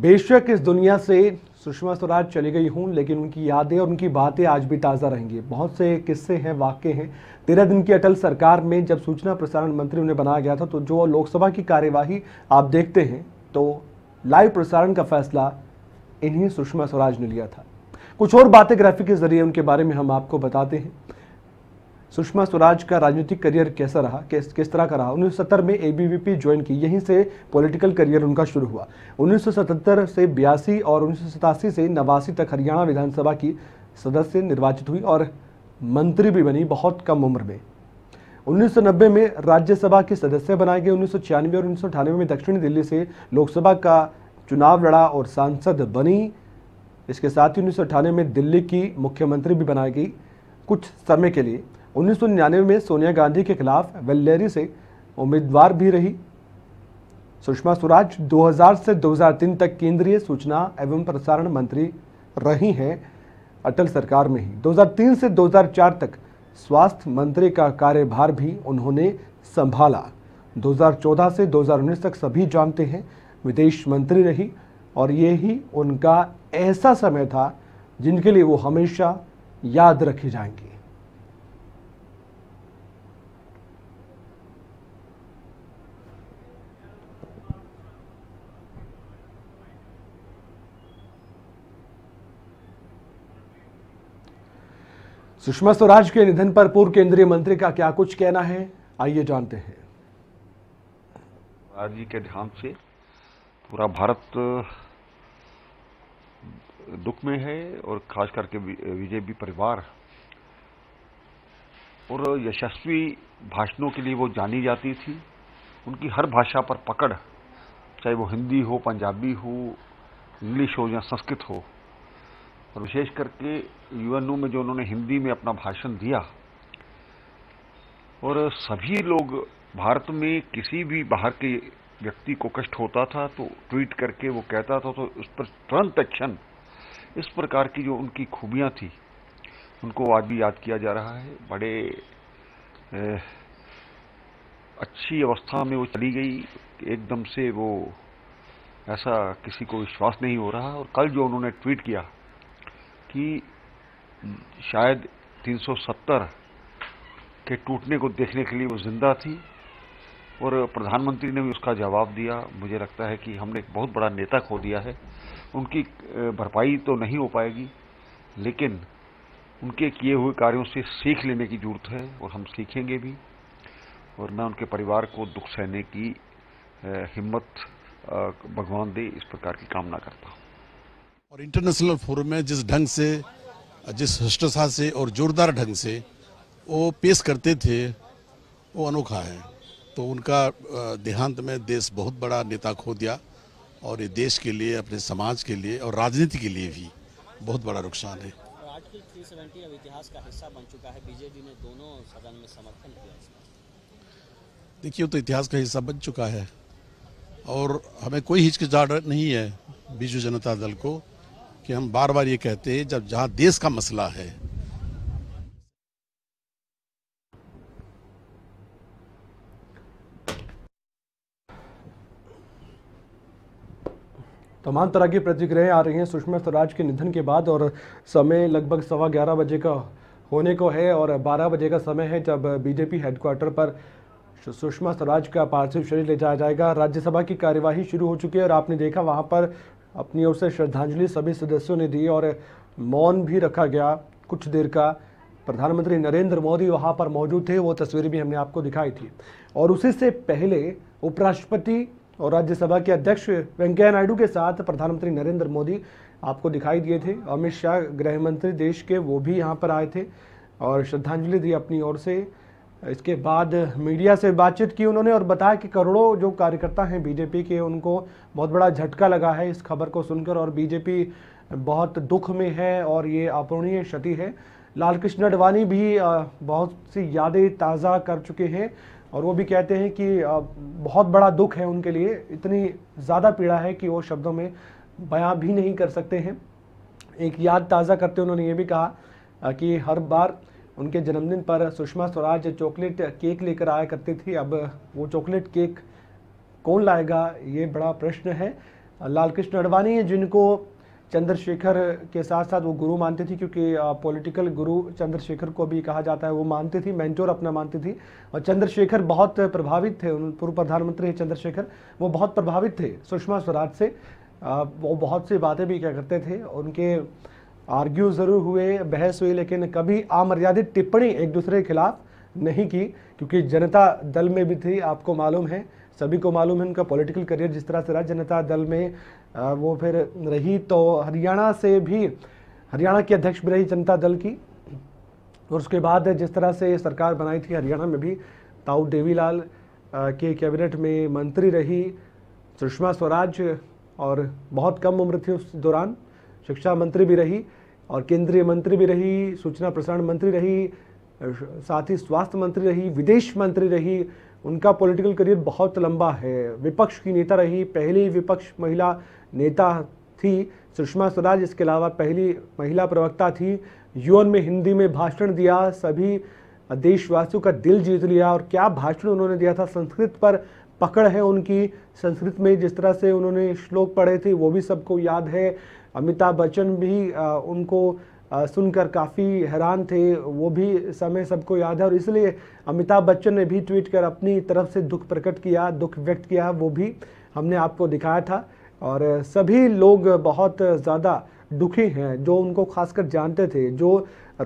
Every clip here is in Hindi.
बेशक इस दुनिया से सुषमा स्वराज चली गई हूँ लेकिन उनकी यादें और उनकी बातें आज भी ताज़ा रहेंगी बहुत से किस्से हैं वाक्य हैं तेरह दिन की अटल सरकार में जब सूचना प्रसारण मंत्री उन्हें बनाया गया था तो जो लोकसभा की कार्यवाही आप देखते हैं तो लाइव प्रसारण का फैसला इन्हीं सुषमा स्वराज ने लिया था कुछ और बातें ग्राफिक के जरिए उनके बारे में हम आपको बताते हैं सुषमा स्वराज का राजनीतिक करियर कैसा रहा किस किस तरह का रहा उन्नीस में एबीवीपी ज्वाइन की यहीं से पॉलिटिकल करियर उनका शुरू हुआ 1977 से बयासी और उन्नीस से नवासी तक हरियाणा विधानसभा की सदस्य निर्वाचित हुई और मंत्री भी बनी बहुत कम उम्र में 1990 में राज्यसभा की सदस्य बनाए गए उन्नीस और उन्नीस में दक्षिणी दिल्ली से लोकसभा का चुनाव लड़ा और सांसद बनी इसके साथ ही उन्नीस में दिल्ली की मुख्यमंत्री भी बनाई गई कुछ समय के लिए उन्नीस में सोनिया गांधी के खिलाफ वेल्लेरी से उम्मीदवार भी रही सुषमा स्वराज 2000 से 2003 तक केंद्रीय सूचना एवं प्रसारण मंत्री रही हैं अटल सरकार में ही 2003 से 2004 तक स्वास्थ्य मंत्री का कार्यभार भी उन्होंने संभाला 2014 से 2019 तक सभी जानते हैं विदेश मंत्री रही और ये ही उनका ऐसा समय था जिनके लिए वो हमेशा याद रखी जाएंगी सुषमा स्वराज के निधन पर पूर्व केंद्रीय मंत्री का क्या कुछ कहना है आइए जानते हैं आज के ध्यान से पूरा भारत दुख में है और खास करके बीजेपी परिवार और यशस्वी भाषणों के लिए वो जानी जाती थी उनकी हर भाषा पर पकड़ चाहे वो हिंदी हो पंजाबी हो इंग्लिश हो या संस्कृत हो और विशेष करके यूएनओ में जो उन्होंने हिंदी में अपना भाषण दिया और सभी लोग भारत में किसी भी बाहर के व्यक्ति को कष्ट होता था तो ट्वीट करके वो कहता था तो उस पर तुरंत एक्शन इस प्रकार की जो उनकी खूबियां थी उनको आज भी याद किया जा रहा है बड़े ए, अच्छी अवस्था में वो चली गई एकदम से वो ऐसा किसी को विश्वास नहीं हो रहा और कल जो उन्होंने ट्वीट किया कि शायद 370 के टूटने को देखने के लिए वो जिंदा थी और प्रधानमंत्री ने भी उसका जवाब दिया मुझे लगता है कि हमने एक बहुत बड़ा नेता खो दिया है उनकी भरपाई तो नहीं हो पाएगी लेकिन उनके किए हुए कार्यों से सीख लेने की जरूरत है और हम सीखेंगे भी और मैं उनके परिवार को दुख सहने की हिम्मत भगवान दे इस प्रकार की कामना करता हूँ और इंटरनेशनल फोरम में जिस ढंग से जिस हष्टसा से और जोरदार ढंग से वो पेश करते थे वो अनोखा है तो उनका देहांत में देश बहुत बड़ा नेता खो दिया और ये देश के लिए अपने समाज के लिए और राजनीति के लिए भी बहुत बड़ा नुकसान है देखिए तो इतिहास का हिस्सा बन चुका है और हमें कोई हिचकिचाहट नहीं है बीजू जनता दल को कि हम बार बार ये कहते हैं जब जहां देश का मसला है तमाम तरह की प्रतिक्रियाएं आ रही हैं सुषमा स्वराज के निधन के बाद और समय लगभग सवा ग्यारह बजे का होने को है और बारह बजे का समय है जब बीजेपी हेडक्वार्टर पर सुषमा स्वराज का पार्थिव शरीर ले जाया जाएगा राज्यसभा की कार्यवाही शुरू हो चुकी है और आपने देखा वहां पर अपनी ओर से श्रद्धांजलि सभी सदस्यों ने दी और मौन भी रखा गया कुछ देर का प्रधानमंत्री नरेंद्र मोदी वहाँ पर मौजूद थे वो तस्वीर भी हमने आपको दिखाई थी और उसी से पहले उपराष्ट्रपति और राज्यसभा के अध्यक्ष वेंकैया नायडू के साथ प्रधानमंत्री नरेंद्र मोदी आपको दिखाई दिए थे अमित शाह गृह मंत्री देश के वो भी यहाँ पर आए थे और श्रद्धांजलि दी अपनी ओर से इसके बाद मीडिया से बातचीत की उन्होंने और बताया कि करोड़ों जो कार्यकर्ता हैं बीजेपी के उनको बहुत बड़ा झटका लगा है इस खबर को सुनकर और बीजेपी बहुत दुख में है और ये अपूर्णीय क्षति है लालकृष्ण अडवाणी भी बहुत सी यादें ताज़ा कर चुके हैं और वो भी कहते हैं कि बहुत बड़ा दुख है उनके लिए इतनी ज़्यादा पीड़ा है कि वो शब्दों में बयां भी नहीं कर सकते हैं एक याद ताज़ा करते उन्होंने ये भी कहा कि हर बार उनके जन्मदिन पर सुषमा स्वराज चॉकलेट केक लेकर आया करती थी अब वो चॉकलेट केक कौन लाएगा ये बड़ा प्रश्न है लालकृष्ण अडवाणी जिनको चंद्रशेखर के साथ साथ वो गुरु मानती थी क्योंकि पॉलिटिकल गुरु चंद्रशेखर को भी कहा जाता है वो मानती थी मैंटोर अपना मानती थी और चंद्रशेखर बहुत प्रभावित थे उन पूर्व प्रधानमंत्री चंद्रशेखर वो बहुत प्रभावित थे सुषमा स्वराज से वो बहुत सी बातें भी क्या करते थे उनके आर्ग्यू ज़रूर हुए बहस हुई लेकिन कभी अमर्यादित टिप्पणी एक दूसरे के खिलाफ नहीं की क्योंकि जनता दल में भी थी आपको मालूम है सभी को मालूम है उनका पॉलिटिकल करियर जिस तरह से रहा जनता दल में वो फिर रही तो हरियाणा से भी हरियाणा के अध्यक्ष भी रही जनता दल की और उसके बाद जिस तरह से सरकार बनाई थी हरियाणा में भी ताऊ देवीलाल के कैबिनेट में मंत्री रही सुषमा स्वराज और बहुत कम उम्र थी उस दौरान शिक्षा मंत्री भी रही और केंद्रीय मंत्री भी रही सूचना प्रसारण मंत्री रही साथ ही स्वास्थ्य मंत्री रही विदेश मंत्री रही उनका पॉलिटिकल करियर बहुत लंबा है विपक्ष की नेता रही पहली विपक्ष महिला नेता थी सुषमा स्वराज इसके अलावा पहली महिला प्रवक्ता थी यूएन में हिंदी में भाषण दिया सभी देशवासियों का दिल जीत लिया और क्या भाषण उन्होंने दिया था संस्कृत पर पकड़ है उनकी संस्कृत में जिस तरह से उन्होंने श्लोक पढ़े थे वो भी सबको याद है अमिताभ बच्चन भी आ, उनको आ, सुनकर काफ़ी हैरान थे वो भी समय सबको याद है और इसलिए अमिताभ बच्चन ने भी ट्वीट कर अपनी तरफ से दुख प्रकट किया दुख व्यक्त किया वो भी हमने आपको दिखाया था और सभी लोग बहुत ज़्यादा दुखी हैं जो उनको खासकर जानते थे जो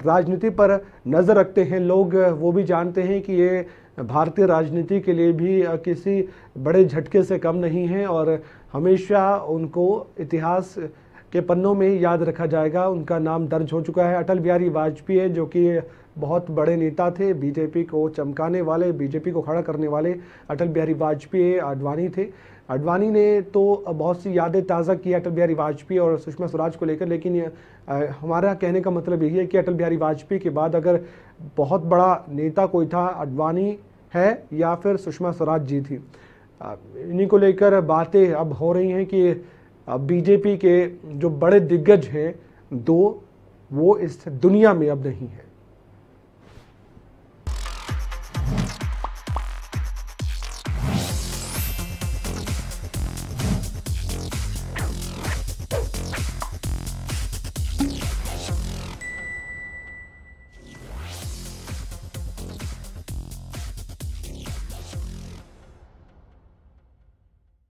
राजनीति पर नज़र रखते हैं लोग वो भी जानते हैं कि ये भारतीय राजनीति के लिए भी किसी बड़े झटके से कम नहीं है और हमेशा उनको इतिहास के पन्नों में याद रखा जाएगा उनका नाम दर्ज हो चुका है अटल बिहारी वाजपेयी है जो कि बहुत बड़े नेता थे बीजेपी को चमकाने वाले बीजेपी को खड़ा करने वाले अटल बिहारी वाजपेयी आडवाणी थे अडवाणी ने तो बहुत सी यादें ताज़ा की अटल बिहारी वाजपेयी और सुषमा स्वराज को लेकर लेकिन हमारा कहने का मतलब यही है कि अटल बिहारी वाजपेयी के बाद अगर बहुत बड़ा नेता कोई था अडवाणी है या फिर सुषमा स्वराज जी थी इन्हीं को लेकर बातें अब हो रही हैं कि बीजेपी के जो बड़े दिग्गज हैं दो वो इस दुनिया में अब नहीं है